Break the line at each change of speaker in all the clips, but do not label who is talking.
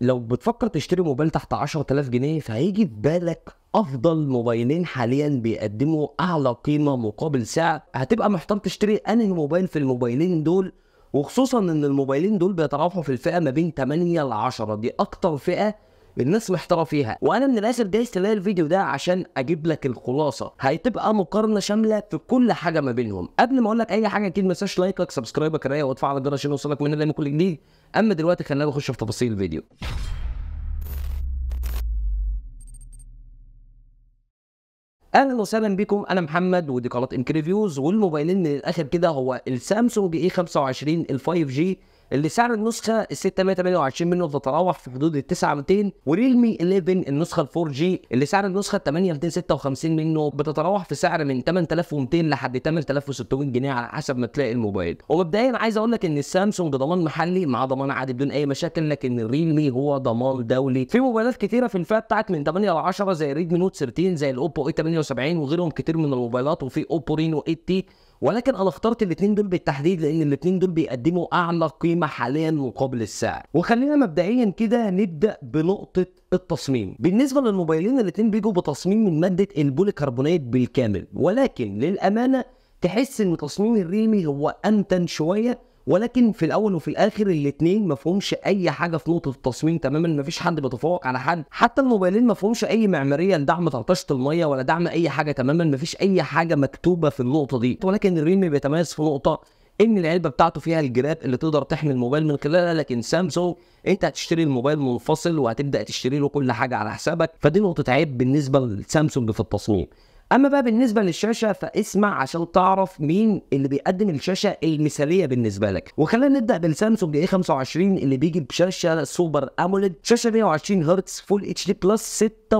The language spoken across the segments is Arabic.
لو بتفكر تشتري موبايل تحت 10000 جنيه فهيجي في بالك افضل موبايلين حاليا بيقدموا اعلى قيمه مقابل سعر هتبقى محتار تشتري انهي موبايل في الموبايلين دول وخصوصا ان الموبايلين دول بيتراوحوا في الفئه ما بين 8 ل 10 دي اكتر فئه الناس محتاره فيها وانا من الاخر جايز تلاقي الفيديو ده عشان اجيب لك الخلاصه هتبقى مقارنه شامله في كل حاجه ما بينهم قبل ما اقول لك اي حاجه اكيد ما تنساش لايكك سبسكرايبك رايك وتفعل الجرس عشان يوصلك مننا دايما كل جديد اما دلوقتي خلينا نخش في تفاصيل الفيديو اهلا وسهلا بكم انا محمد ودي قناه انكريفيوز والموبايلين من الاخر كده هو السامسونج اي 25 ال 5 جي اللي سعر النسخه ال 628 منه تتراوح في حدود ال 9200 وريلمي 11 النسخه ال 4 جي اللي سعر النسخه ال 8256 منه بتتراوح في سعر من 8200 لحد 8600 جنيه على حسب ما تلاقي الموبايل ومبدئيا عايز اقول لك ان السامسونج ضمان محلي مع ضمان عادي بدون اي مشاكل لكن الريلمي هو ضمان دولي في موبايلات كتيره في الفئه بتاعت من 8 ل 10 زي ريدمي نوت 13 زي الاوبو اي 78 وغيرهم كتير من الموبايلات وفي اوبو رينو 8 تي ولكن انا اخترت الاثنين دول بالتحديد لان الاثنين دول بيقدموا اعلى قيمه حاليا مقابل السعر وخلينا مبدئيا كده نبدا بنقطه التصميم بالنسبه للموبايلين الاثنين بيجوا بتصميم من ماده البوليكربونات بالكامل ولكن للامانه تحس ان تصميم الريمي هو امتن شويه ولكن في الاول وفي الاخر الاثنين ما فيهمش اي حاجه في نقطه التصميم تماما ما فيش حد بيتفوق على حد حتى الموبايلين ما فيهمش اي معماريه لدعم طرطشه الميه ولا دعم اي حاجه تماما ما فيش اي حاجه مكتوبه في النقطه دي ولكن الريلمي بيتميز في نقطه ان العلبه بتاعته فيها الجراب اللي تقدر تحمي الموبايل من خلالها لكن سامسونج انت هتشتري الموبايل منفصل وهتبدا تشتري له كل حاجه على حسابك فدي نقطه عيب بالنسبه لسامسونج في التصميم اما بقى بالنسبه للشاشه فاسمع عشان تعرف مين اللي بيقدم الشاشه المثاليه بالنسبه لك وخلينا نبدا بالسامسونج اي 25 اللي بيجي بشاشه سوبر اموليد شاشه 120 هرتز فول اتش دي بلس 6.5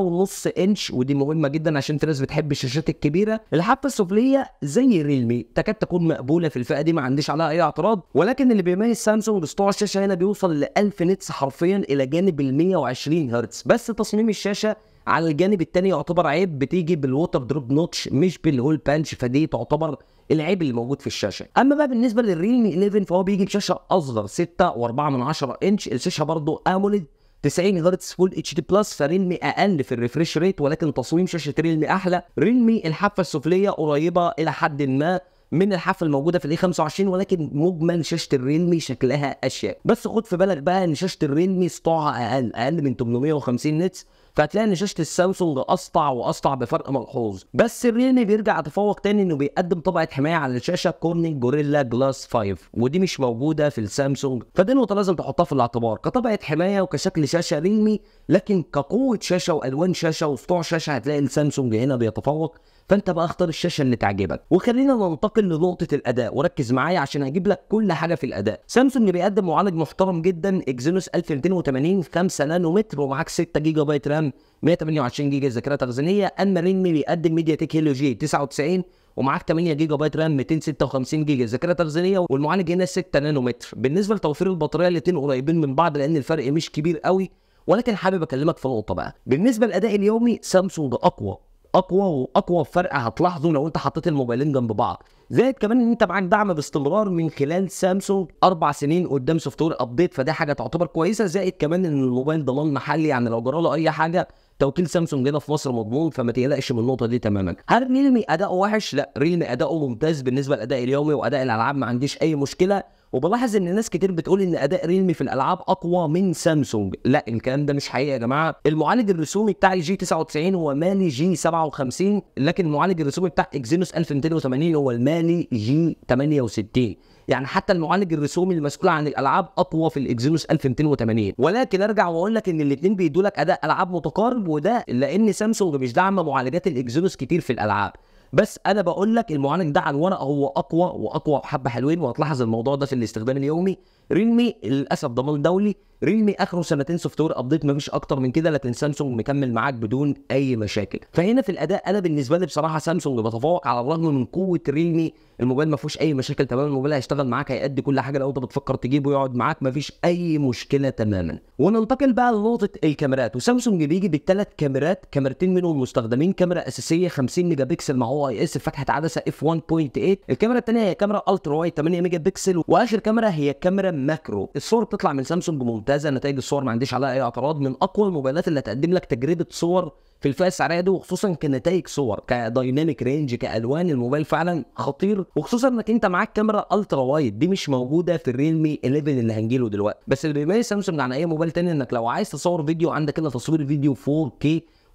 انش ودي مهمه جدا عشان في ناس بتحب الشاشات الكبيره الحافه السفليه زي ريلمي تكاد تكون مقبوله في الفئه دي ما عنديش عليها اي اعتراض ولكن اللي بيميز سامسونج اسطوع الشاشه هنا بيوصل ل 1000 نتس حرفيا الى جانب ال 120 هرتز بس تصميم الشاشه على الجانب الثاني يعتبر عيب بتيجي بالووتر دروب نوتش مش بالهول بانش فدي تعتبر العيب اللي موجود في الشاشه اما بقى بالنسبه للريلمي 11 فهو بيجي بشاشه اصغر 6.4 انش الشاشه برضه اموليد 90 هرتز فول اتش دي بلس فريلمي اقل في الريفريش ريت ولكن تصميم شاشه ريلمي احلى ريلمي الحافه السفليه قريبه الى حد ما من الحافه الموجوده في الاي 25 ولكن مجمل شاشه الريلمي شكلها اشياء بس خد في بالك بقى ان شاشه الريلمي سطوعها اقل اقل من 850 نتس فهتلاقي ان شاشه السامسونج اسطع واسطع بفرق ملحوظ بس الريلمي بيرجع يتفوق تاني انه بيقدم طبعه حمايه على الشاشه كورنينج جوريلا جلاس 5 ودي مش موجوده في السامسونج فدي نقطه لازم تحطها في الاعتبار كطبعه حمايه وكشكل شاشه ريلمي لكن كقوه شاشه والوان شاشه وسطوع شاشه هتلاقي السامسونج هنا بيتفوق فانت بقى اختار الشاشه اللي تعجبك وخلينا ننتقل لنقطه الاداء وركز معايا عشان اجيب لك كل حاجه في الاداء سامسونج بيقدم معالج محترم جدا اكزينوس 1280 5 نانومتر ومعاك 6 جيجا بايت رام 128 جيجا ذاكره تخزينيه اما رينمي بيقدم ميديا تك هيلو جي 99 ومعاك 8 جيجا بايت رام 256 جيجا ذاكره تخزينيه والمعالج هنا 6 نانومتر بالنسبه لتوفير البطاريه الاثنين قريبين من بعض لان الفرق مش كبير قوي ولكن حابب اكلمك في نقطه بقى بالنسبه للاداء اليومي سامسونج اقوى اقوى واقوى فرق هتلاحظه لو انت حطيت الموبايلين جنب بعض زائد كمان ان انت معاك دعم باستمرار من خلال سامسونج اربع سنين قدام سوفت وير ابديت فده حاجه تعتبر كويسه زائد كمان ان الموبايل ضمان محلي يعني لو جرى له اي حاجه توكيل سامسونج هنا في مصر مضمون فما تقلقش من النقطه دي تماما هل ريلمي اداؤه وحش لا ريلمي اداؤه ممتاز بالنسبه للاداء اليومي واداء الالعاب ما عنديش اي مشكله وبلاحظ ان ناس كتير بتقول ان اداء ريلمي في الالعاب اقوى من سامسونج لا الكلام ده مش حقيقي يا جماعه المعالج الرسومي بتاع الجي 99 هو مالي جي 57 لكن المعالج الرسومي بتاع اكزينوس 1280 هو المالي الالي جي 68 يعني حتى المعالج الرسومي المسؤول عن الالعاب اقوى في الاكزينوس 1280 ولكن ارجع واقول لك ان الاثنين بيدوا لك اداء العاب متقارب وده لان سامسونج مش داعمه معالجات الاكزينوس كتير في الالعاب بس انا بقول لك المعالج ده على الورق هو اقوى واقوى حبه حلوين وهتلاحظ الموضوع ده في الاستخدام اليومي ريلمي للاسف ضمان دولي ريلمي اخره سنتين سوفت وير ابديت مفيش اكتر من كده لكن سامسونج مكمل معاك بدون اي مشاكل فهنا في الاداء انا بالنسبه لي بصراحه سامسونج بتفوق على الرغم من قوه ريلمي الموبايل ما فيهوش اي مشاكل تماما الموبايل هيشتغل معاك هيأدي كل حاجه لو انت بتفكر تجيبه يقعد معاك مفيش اي مشكله تماما وننتقل بقى لنقطه الكاميرات وسامسونج بيجي بالثلاث كاميرات كاميرتين منهم مستخدمين كاميرا اساسيه 50 ميجا بكسل مع او اي اس فتحه عدسه اف 1.8 الكاميرا الثانيه هي كاميرا الترا وايد 8 ميجا بكسل واخر كاميرا هي كاميرا ماكرو الصور بتطلع من سامسونج ممتازه نتائج الصور ما عنديش عليها اي اعتراض من اقوى الموبايلات اللي هتقدم لك تجربه صور في الفئه السعريه دي وخصوصا كنتائج صور كدايناميك رينج كالوان الموبايل فعلا خطير وخصوصا انك انت معاك كاميرا الترا وايد دي مش موجوده في الريلمي 11 اللي هنجيله دلوقتي بس اللي بيميز سامسونج عن اي موبايل تاني انك لو عايز تصور فيديو عندك هنا تصوير فيديو 4K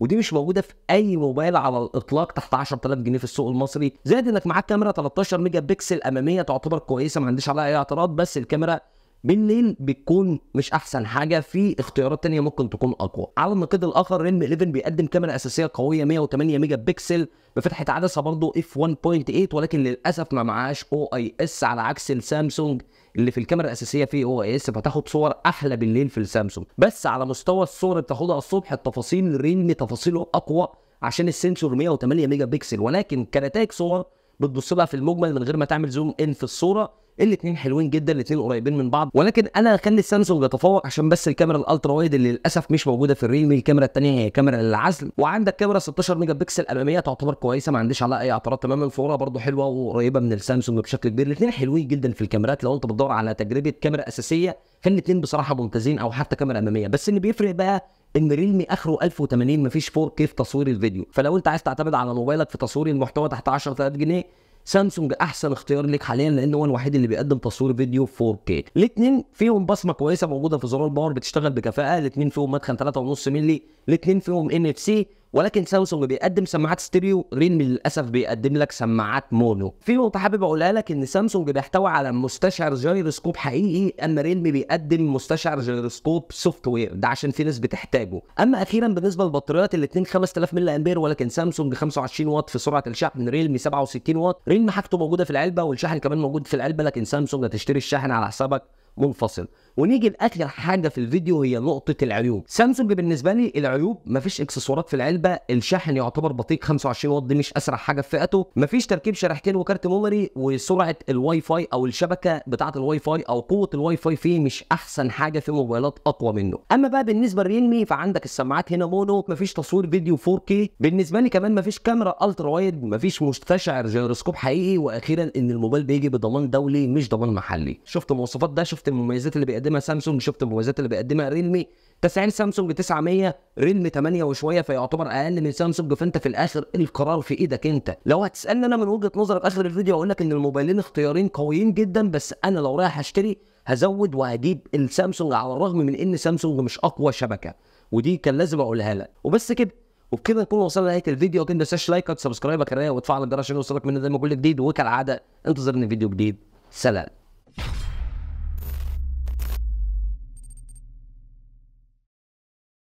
ودي مش موجوده في اي موبايل على الاطلاق تحت 10000 جنيه في السوق المصري زائد انك معاك كاميرا 13 ميجا بكسل اماميه تعتبر كويسه ما عنديش عليها اي اعتراض بس الكاميرا بالليل بتكون مش احسن حاجه في اختيارات تانية ممكن تكون اقوى على النقيض الاخر ريلم 11 بيقدم كاميرا اساسيه قويه 108 ميجا بكسل بفتحه عدسه برضه اف 1.8 ولكن للاسف ما معاش او اي اس على عكس السامسونج اللي في الكاميرا الاساسيه في او اس فتاخد صور احلى بالليل في السامسونج بس على مستوى الصور اللي بتاخدها الصبح التفاصيل الرين تفاصيله اقوى عشان السنسور 108 ميجا بكسل ولكن كنتائج صور بتبص لها في المجمل من غير ما تعمل زوم ان في الصوره الاثنين حلوين جدا الاثنين قريبين من بعض ولكن انا هخلي السامسونج يتفوق عشان بس الكاميرا الالترا وايد اللي للاسف مش موجوده في الريلمي الكاميرا الثانيه هي كاميرا للعزل وعندك كاميرا 16 ميجا بكسل اماميه تعتبر كويسه ما عنديش عليها اي اعتراض تماما صورها برضو حلوه وقريبه من السامسونج بشكل كبير الاثنين حلوين جدا في الكاميرات لو انت بتدور على تجربه كاميرا اساسيه الاثنين بصراحه ممتازين او حتى كاميرا اماميه بس اللي بيفرق بقى ان ريلمي اخره 1080 مفيش 4K في تصوير الفيديو فلو انت عايز تعتمد على موبايلك في تصوير المحتوى تحت 10000 جنيه سامسونج احسن اختيار ليك حاليا لان هو الوحيد اللي بيقدم تصوير فيديو 4K الاثنين فيهم بصمه كويسه موجوده في زرار باور بتشتغل بكفاءه الاثنين فيهم مدخل 3.5 مللي الاثنين فيهم ان اف سي ولكن سامسونج بيقدم سماعات ستيريو ريلمي للاسف بيقدم لك سماعات مونو في نقطه حابب اقولها لك ان سامسونج بيحتوي على مستشعر جيروسكوب حقيقي اما ريلمي بيقدم مستشعر جيروسكوب سوفت وير ده عشان في ناس بتحتاجه اما اخيرا بالنسبه للبطاريات الاثنين 5000 ملي امبير ولكن سامسونج 25 واط في سرعه الشحن ريلمي 67 واط ريلمي حاجته موجوده في العلبه والشحن كمان موجود في العلبه لكن سامسونج هتشتري الشاحن على حسابك منفصل ونيجي لاخر حاجه في الفيديو هي نقطه العيوب سامسونج بالنسبه لي العيوب مفيش اكسسوارات في العلبه الشحن يعتبر بطيء 25 واط دي مش اسرع حاجه في فئته مفيش تركيب شريحتين وكارت ميموري وسرعه الواي فاي او الشبكه بتاعه الواي فاي او قوه الواي فاي فيه مش احسن حاجه في موبايلات اقوى منه اما بقى بالنسبه لريلمي فعندك السماعات هنا مونو مفيش تصوير فيديو 4K بالنسبه لي كمان مفيش كاميرا الترا وايد مفيش مستشعر جيروسكوب حقيقي واخيرا ان الموبايل بيجي بضمان دولي مش ضمان محلي شفت المواصفات ده شفت المميزات اللي بيقدمها سامسونج شفت المميزات اللي بيقدمها ريلمي تسعير سامسونج 900 ريلمي 8 وشويه فيعتبر اقل من سامسونج فانت في الاخر القرار في ايدك انت لو هتسالني انا من وجهه نظري في اخر الفيديو اقول لك ان الموبايلين اختيارين قويين جدا بس انا لو رايح اشتري هزود وهجيب السامسونج على الرغم من ان سامسونج مش اقوى شبكه ودي كان لازم اقولها لك وبس كده وبكده نكون وصلنا لنهايه الفيديو اكيد ما تنساش وسبسكرايب سبسكرايبك وتفعل الجرس عشان يوصلك منه دايما كل جديد وكالعاده انتظرني فيديو جديد سلام